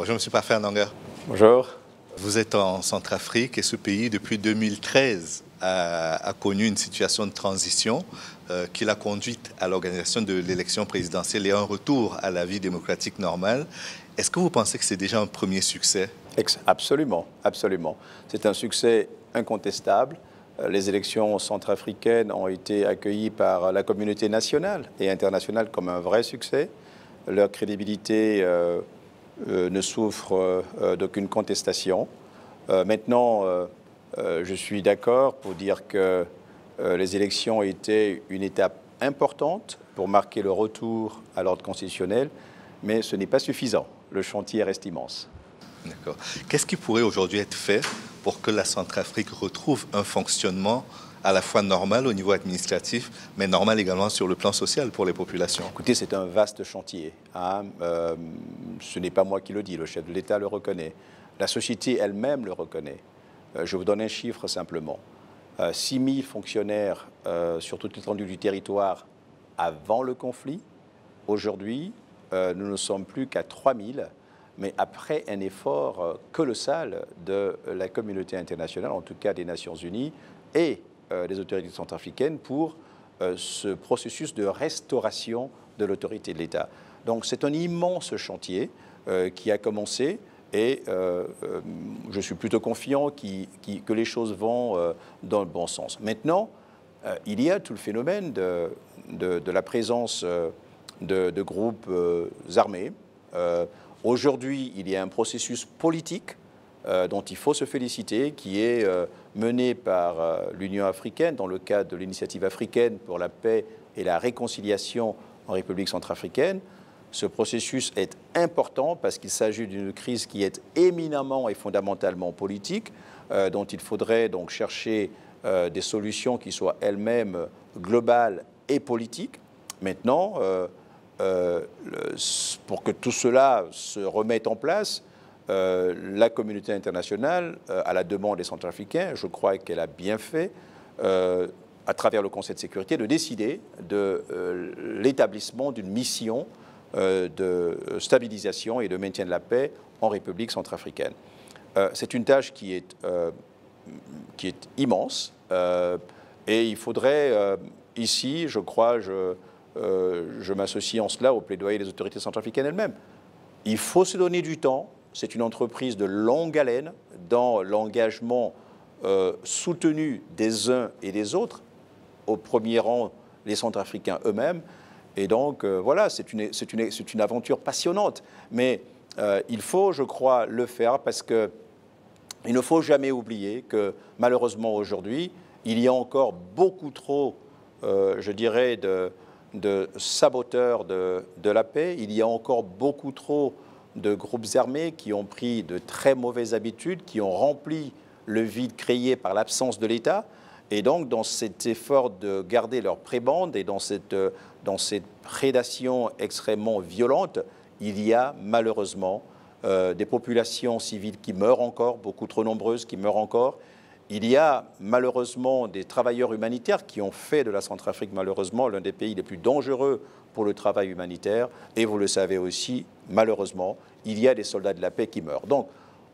Bonjour, M. Parfait-Ananga. Bonjour. Vous êtes en Centrafrique et ce pays, depuis 2013, a, connu une situation de transition euh, qui l'a conduite à l'organisation de l'élection présidentielle et un retour à la vie démocratique normale. Est-ce que vous pensez que c'est déjà un premier succès Absolument, absolument. C'est un succès incontestable. Euh, les élections centrafricaines ont été accueillies par la communauté nationale et internationale comme un vrai succès. Leur crédibilité euh, euh, ne souffrent euh, d'aucune contestation. Euh, maintenant, je suis d'accord pour dire que les élections étaient une étape importante pour marquer le retour à l'ordre constitutionnel, mais ce n'est pas suffisant. Le chantier reste immense. D'accord. Qu'est-ce qui pourrait aujourd'hui être fait pour que la Centrafrique retrouve un fonctionnement à la fois normal au niveau administratif, mais normal également sur le plan social pour les populations. Écoutez, c'est un vaste chantier. Hein. Euh, ce n'est pas moi qui le dis, le chef de l'État le reconnaît. La société elle-même le reconnaît. Euh, je vous donne un chiffre simplement. Euh, 6 000 fonctionnaires euh, sur toute l'étendue du territoire avant le conflit. Aujourd'hui, nous ne sommes plus qu'à 3 000 mais après un effort colossal de la communauté internationale, en tout cas des Nations Unies, et les euh, autorités centrafricaines pour euh, ce processus de restauration de l'autorité de l'État. Donc c'est un immense chantier euh, qui a commencé et je suis plutôt confiant qui, que les choses vont dans le bon sens. Maintenant, il y a tout le phénomène de, la présence de, de groupes armés. Aujourd'hui, il y a un processus politique dont il faut se féliciter, qui est menée par euh, l'Union africaine dans le cadre de l'initiative africaine pour la paix et la réconciliation en République centrafricaine. Ce processus est important parce qu'il s'agit d'une crise qui est éminemment et fondamentalement politique, euh, dont il faudrait donc chercher euh, des solutions qui soient elles-mêmes globales et politiques. Maintenant, pour que tout cela se remette en place, euh, la communauté internationale, euh, à la demande des Centrafricains, je crois qu'elle a bien fait, euh, à travers le Conseil de sécurité, de décider de l'établissement d'une mission de stabilisation et de maintien de la paix en République centrafricaine. C'est une tâche qui est, qui est immense et il faudrait ici, je crois, je, je m'associe en cela au plaidoyer des autorités centrafricaines elles-mêmes. Il faut se donner du temps, c'est une entreprise de longue haleine dans l'engagement euh, soutenu des uns et des autres, au premier rang les Centrafricains eux-mêmes. Et donc, euh, voilà, c'est une, aventure passionnante. Mais euh, il faut, je crois, le faire parce qu'il ne faut jamais oublier que, malheureusement, aujourd'hui, il y a encore beaucoup trop, je dirais, de, saboteurs de, la paix. Il y a encore beaucoup trop de groupes armés qui ont pris de très mauvaises habitudes, qui ont rempli le vide créé par l'absence de l'État. Et donc, dans cet effort de garder leur prébande et dans cette, dans cette prédation extrêmement violente, il y a malheureusement euh, des populations civiles qui meurent encore, beaucoup trop nombreuses qui meurent encore. Il y a malheureusement des travailleurs humanitaires qui ont fait de la Centrafrique malheureusement l'un des pays les plus dangereux pour le travail humanitaire. Et vous le savez aussi, malheureusement, il y a des soldats de la paix qui meurent. Donc,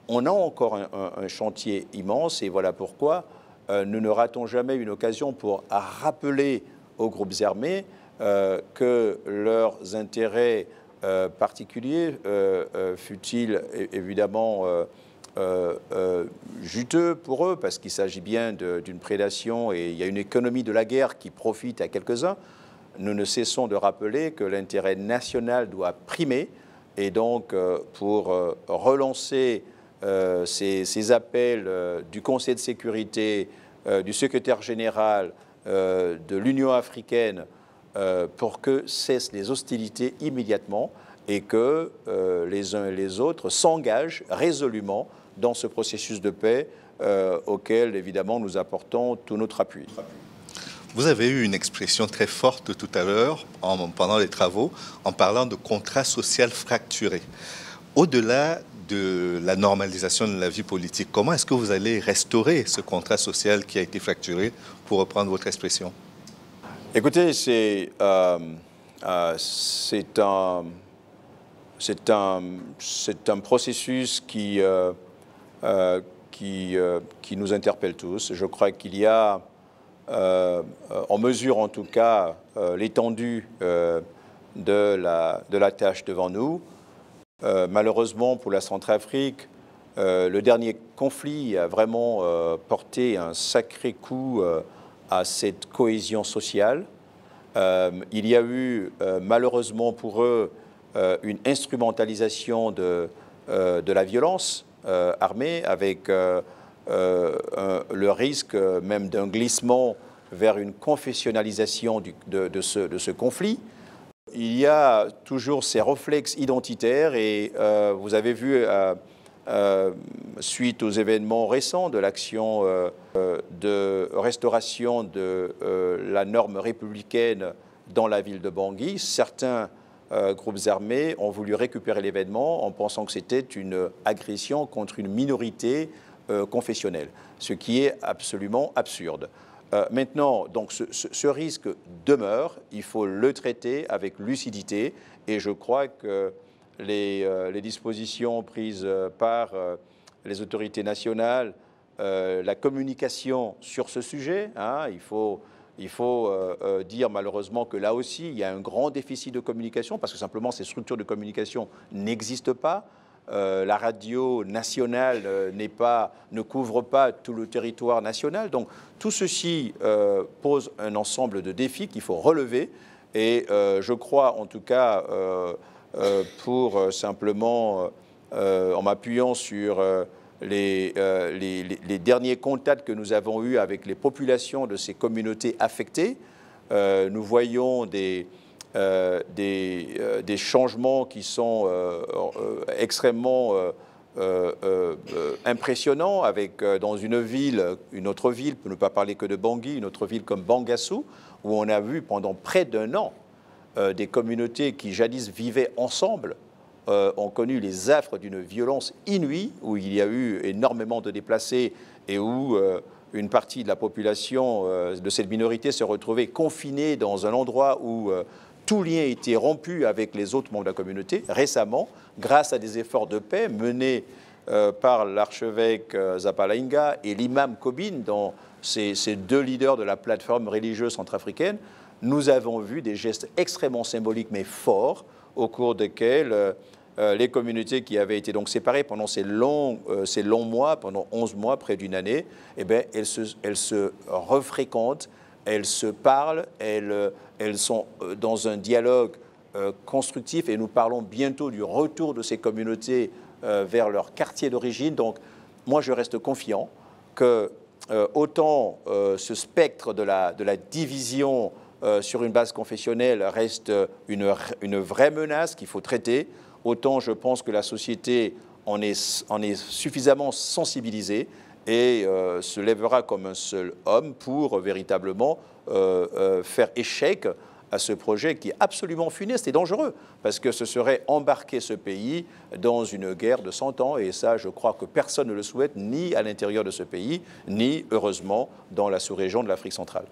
on a encore un, chantier immense et voilà pourquoi euh, nous ne ratons jamais une occasion pour rappeler aux groupes armés euh, que leurs intérêts euh, particuliers, fut-il évidemment juteux pour eux, parce qu'il s'agit bien d'une prédation et il y a une économie de la guerre qui profite à quelques-uns, nous ne cessons de rappeler que l'intérêt national doit primer. Et donc, euh, pour euh, relancer euh, ces, appels du Conseil de sécurité, du secrétaire général de l'Union africaine, pour que cessent les hostilités immédiatement et que les uns et les autres s'engagent résolument dans ce processus de paix auquel, évidemment, nous apportons tout notre appui. Vous avez eu une expression très forte tout à l'heure pendant les travaux en parlant de contrat social fracturé. Au-delà de la normalisation de la vie politique, comment est-ce que vous allez restaurer ce contrat social qui a été fracturé, pour reprendre votre expression Écoutez, c'est euh, euh, un, un, processus qui, euh, qui, qui nous interpelle tous. Je crois qu'il y a euh, en mesure en tout cas euh, l'étendue euh, de la, de la tâche devant nous. malheureusement pour la Centrafrique, le dernier conflit a vraiment porté un sacré coup à cette cohésion sociale. il y a eu malheureusement pour eux une instrumentalisation de, de la violence armée avec euh, le risque euh, même d'un glissement vers une confessionnalisation de, ce, conflit. Il y a toujours ces réflexes identitaires et euh, vous avez vu, suite aux événements récents de l'action de restauration de la norme républicaine dans la ville de Bangui, certains groupes armés ont voulu récupérer l'événement en pensant que c'était une agression contre une minorité euh, confessionnel, ce qui est absolument absurde. Euh, maintenant, donc ce, risque demeure, il faut le traiter avec lucidité et je crois que les, euh, dispositions prises par les autorités nationales, la communication sur ce sujet, hein, il faut, il faut dire malheureusement que là aussi, il y a un grand déficit de communication parce que simplement ces structures de communication n'existent pas. Euh, la radio nationale euh, n'est pas, ne couvre pas tout le territoire national. Donc tout ceci euh, pose un ensemble de défis qu'il faut relever. Et je crois, en tout cas, pour simplement, en m'appuyant sur les, les, les, derniers contacts que nous avons eus avec les populations de ces communautés affectées, nous voyons des, euh, des, euh, des, changements qui sont euh, extrêmement impressionnants, avec dans une ville, une autre ville, pour ne pas parler que de Bangui, une autre ville comme Bangassou, où on a vu pendant près d'un an des communautés qui jadis vivaient ensemble ont connu les affres d'une violence inouïe, où il y a eu énormément de déplacés et où une partie de la population de cette minorité se retrouvait confinée dans un endroit où tout lien a été rompu avec les autres membres de la communauté récemment, grâce à des efforts de paix menés euh, par l'archevêque euh, et l'imam Kobin, dont ces, deux leaders de la plateforme religieuse centrafricaine, nous avons vu des gestes extrêmement symboliques mais forts au cours desquels euh, euh, les communautés qui avaient été donc séparées pendant ces longs, ces longs mois, pendant 11 mois, près d'une année, eh bien, elles, se, elles se refréquentent, elles se parlent, elles, sont euh, dans un dialogue euh, constructif et nous parlons bientôt du retour de ces communautés euh, vers leur quartier d'origine. Donc moi je reste confiant que autant ce spectre de la, division sur une base confessionnelle reste une, vraie menace qu'il faut traiter, autant je pense que la société en est suffisamment sensibilisée et euh, se lèvera comme un seul homme pour euh, véritablement euh, faire échec à ce projet qui est absolument funeste et dangereux, parce que ce serait embarquer ce pays dans une guerre de 100 ans, et ça, je crois que personne ne le souhaite, ni à l'intérieur de ce pays, ni, heureusement, dans la sous-région de l'Afrique centrale.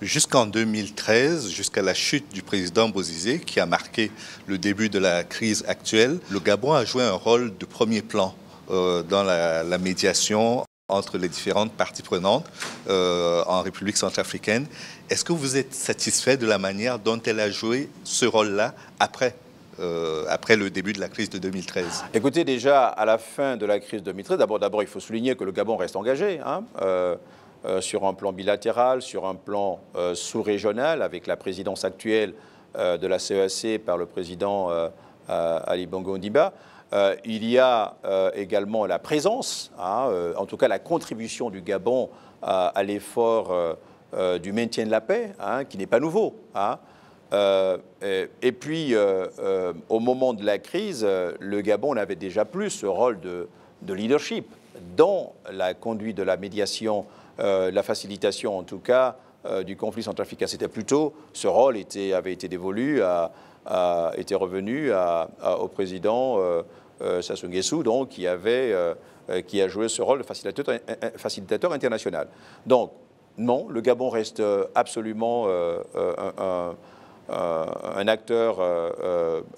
Jusqu'en 2013, jusqu'à la chute du président Bozizé, qui a marqué le début de la crise actuelle, le Gabon a joué un rôle de premier plan dans la, la médiation entre les différentes parties prenantes euh, en République centrafricaine. Est-ce que vous êtes satisfait de la manière dont elle a joué ce rôle-là après euh, après le début de la crise de 2013 Écoutez, déjà, à la fin de la crise de 2013, d'abord, il faut souligner que le Gabon reste engagé hein, euh, sur un plan bilatéral, sur un plan sous-régional, avec la présidence actuelle de la CEAC e par le président Ali Bongo Ndiba. Euh, il y a euh, également la présence, hein, euh, en tout cas la contribution du Gabon à, l'effort du maintien de la paix, hein, qui n'est pas nouveau. Hein. Et, puis, au moment de la crise, le Gabon n'avait déjà plus ce rôle de, leadership dans la conduite de la médiation, la facilitation en tout cas du conflit centrafricain. C'était plutôt, ce rôle était, avait été dévolu, à, était revenu au président. Euh, Sassou Nguessou, donc, qui, avait, euh, euh, qui a joué ce rôle de facilitateur, international. Donc, non, le Gabon reste absolument un, acteur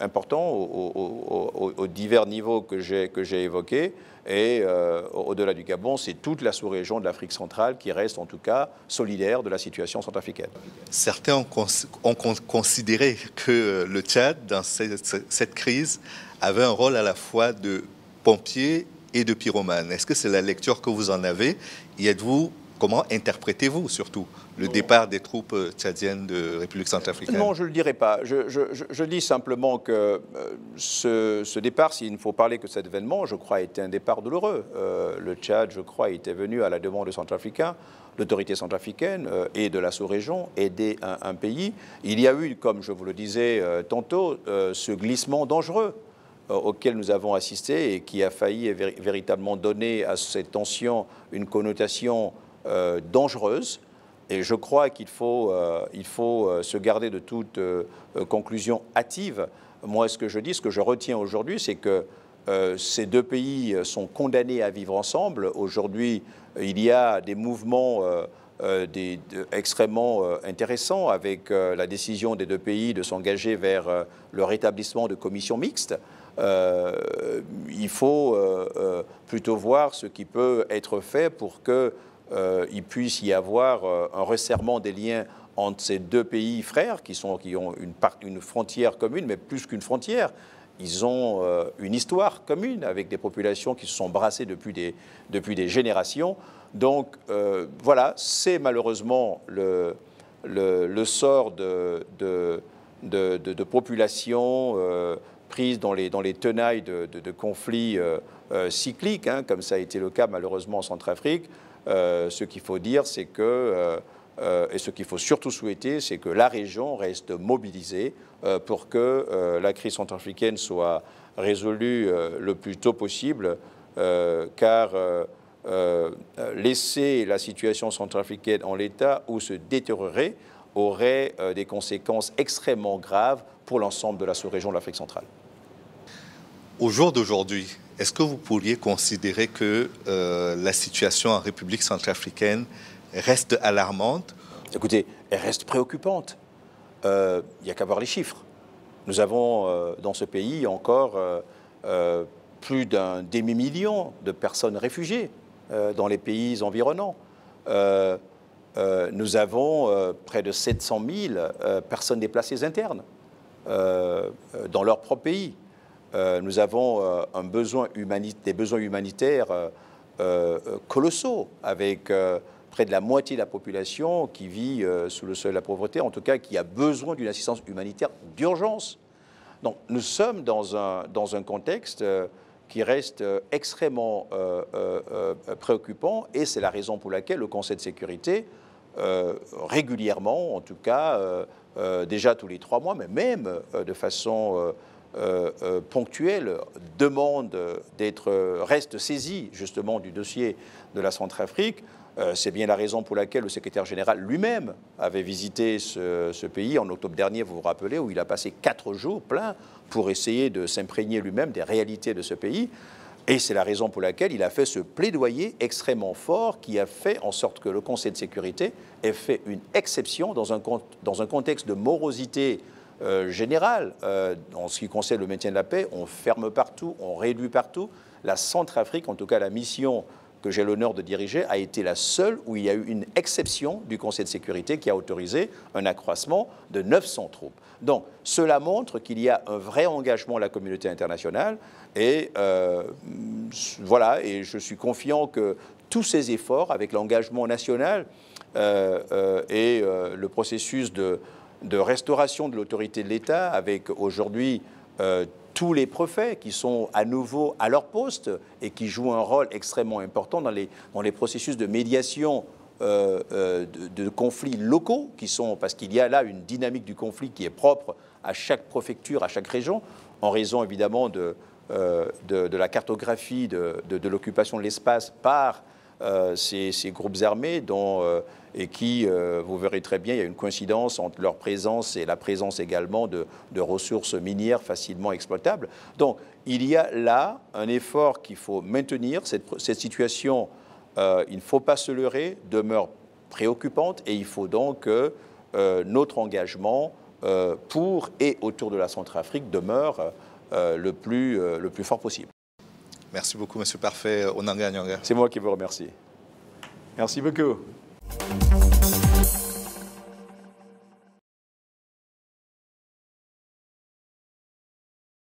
important aux, divers niveaux que j'ai évoqués. Et au-delà du Gabon, c'est toute la sous-région de l'Afrique centrale qui reste en tout cas solidaire de la situation centrafricaine. Certains ont, considéré que le Tchad, dans cette crise, avait un rôle à la fois de pompier et de pyromane. Est-ce que c'est la lecture que vous en avez Y êtes-vous, comment interprétez-vous surtout le départ des troupes euh, tchadiennes de République centrafricaine Non, je ne le dirai pas. Je, dis simplement que euh, ce, départ, s'il ne faut parler que cet événement, je crois, était un départ douloureux. Euh, le Tchad, je crois, était venu à la demande de Centrafricains, l'autorité centrafricaine et de la sous-région, aider un, pays. Il y a eu, comme je vous le disais tantôt, ce glissement dangereux euh, auquel nous avons assisté et qui a failli véritablement donner à cette tension une connotation euh, dangereuse. Et je crois qu'il faut, euh, il faut se garder de toute conclusion hâtive. Moi, ce que je dis, ce que je retiens aujourd'hui, c'est que ces deux pays sont condamnés à vivre ensemble. Aujourd'hui, il y a des mouvements extrêmement intéressants avec la décision des deux pays de s'engager vers le rétablissement de commissions mixtes. Euh, il faut euh, euh, plutôt voir ce qui peut être fait pour qu'il puisse y avoir un resserrement des liens entre ces deux pays frères qui, sont, qui ont une, une frontière commune, mais plus qu'une frontière. Ils ont une histoire commune avec des populations qui se sont brassées depuis des, depuis des générations. Donc voilà, c'est malheureusement le, le, sort de, de, populations prise dans les, dans les tenailles de, conflits euh, euh, cycliques, hein, comme ça a été le cas malheureusement en Centrafrique. Euh, ce qu'il faut dire, c'est que et ce qu'il faut surtout souhaiter, c'est que la région reste mobilisée pour que la crise centrafricaine soit résolue le plus tôt possible, car laisser la situation centrafricaine en l'état ou se détériorer aurait des conséquences extrêmement graves pour l'ensemble de la sous-région de l'Afrique centrale. Au jour d'aujourd'hui, est-ce que vous pourriez considérer que euh, la situation en République centrafricaine reste alarmante Écoutez, elle reste préoccupante. Euh, il n'y a qu'à voir les chiffres. Nous avons euh, dans ce pays encore plus d'un demi-million de personnes réfugiées dans les pays environnants. nous avons près de 700 000 personnes déplacées internes dans leur propre pays. Euh, nous avons euh, un besoin des besoins humanitaires euh, colossaux, avec près de la moitié de la population qui vit sous le seuil de la pauvreté, en tout cas qui a besoin d'une assistance humanitaire d'urgence. Donc nous sommes dans un, dans un contexte qui reste extrêmement préoccupant et c'est la raison pour laquelle le Conseil de sécurité, régulièrement en tout cas, déjà tous les trois mois, mais même de façon euh, euh, ponctuelle demande d'être reste saisie justement du dossier de la Centrafrique. Euh, c'est bien la raison pour laquelle le secrétaire général lui-même avait visité ce, pays en octobre dernier, vous vous rappelez, où il a passé quatre jours pleins pour essayer de s'imprégner lui-même des réalités de ce pays. Et c'est la raison pour laquelle il a fait ce plaidoyer extrêmement fort qui a fait en sorte que le Conseil de sécurité ait fait une exception dans un contexte de morosité euh, générale euh, en ce qui concerne le maintien de la paix. On ferme partout, on réduit partout. La Centrafrique, en tout cas la mission que j'ai l'honneur de diriger, a été la seule où il y a eu une exception du Conseil de sécurité qui a autorisé un accroissement de 900 troupes. Donc cela montre qu'il y a un vrai engagement de la communauté internationale et euh, voilà, et je suis confiant que tous ces efforts avec l'engagement national euh, et le processus de, de restauration de l'autorité de l'État, avec aujourd'hui euh, tous les préfets qui sont à nouveau à leur poste et qui jouent un rôle extrêmement important dans les, dans les processus de médiation euh, euh, de, conflits locaux qui sont, parce qu'il y a là une dynamique du conflit qui est propre à chaque préfecture, à chaque région, en raison évidemment de, de, de la cartographie de, l'occupation de l'espace par euh, ces, groupes armés euh, et qui, euh, vous verrez très bien, il y a une coïncidence entre leur présence et la présence également de, ressources minières facilement exploitables. Donc il y a là un effort qu'il faut maintenir. Cette, situation, il ne faut pas se leurrer, demeure préoccupante et il faut donc que notre engagement pour et autour de la Centrafrique demeure le plus fort possible. Merci beaucoup, Monsieur Parfait. On en gagne, gagne. C'est moi qui vous remercie. Merci beaucoup.